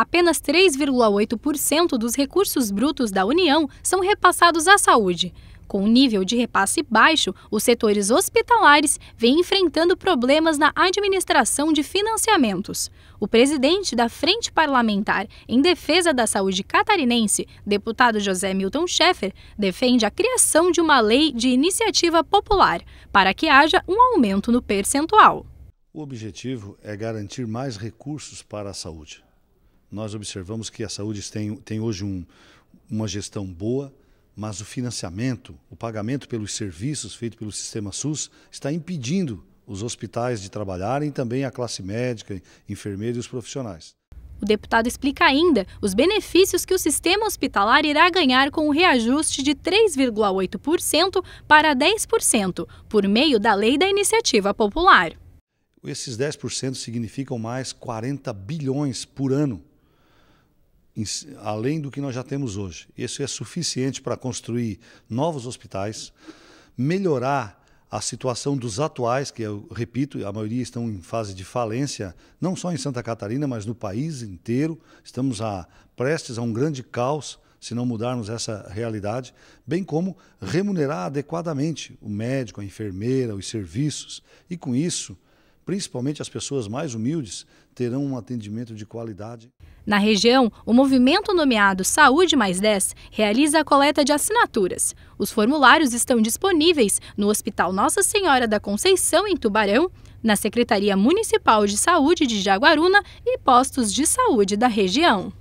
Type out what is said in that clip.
apenas 3,8% dos recursos brutos da União são repassados à saúde. Com um nível de repasse baixo, os setores hospitalares vêm enfrentando problemas na administração de financiamentos. O presidente da Frente Parlamentar em Defesa da Saúde Catarinense, deputado José Milton Schaeffer, defende a criação de uma lei de iniciativa popular para que haja um aumento no percentual. O objetivo é garantir mais recursos para a saúde nós observamos que a saúde tem, tem hoje um, uma gestão boa, mas o financiamento, o pagamento pelos serviços feito pelo sistema SUS está impedindo os hospitais de trabalharem, também a classe médica, enfermeiros e os profissionais. O deputado explica ainda os benefícios que o sistema hospitalar irá ganhar com o reajuste de 3,8% para 10%, por meio da lei da iniciativa popular. Esses 10% significam mais 40 bilhões por ano além do que nós já temos hoje. Isso é suficiente para construir novos hospitais, melhorar a situação dos atuais, que eu repito, a maioria estão em fase de falência, não só em Santa Catarina, mas no país inteiro. Estamos a, prestes a um grande caos se não mudarmos essa realidade, bem como remunerar adequadamente o médico, a enfermeira, os serviços. E com isso, principalmente as pessoas mais humildes, terão um atendimento de qualidade. Na região, o movimento nomeado Saúde Mais 10 realiza a coleta de assinaturas. Os formulários estão disponíveis no Hospital Nossa Senhora da Conceição, em Tubarão, na Secretaria Municipal de Saúde de Jaguaruna e postos de saúde da região.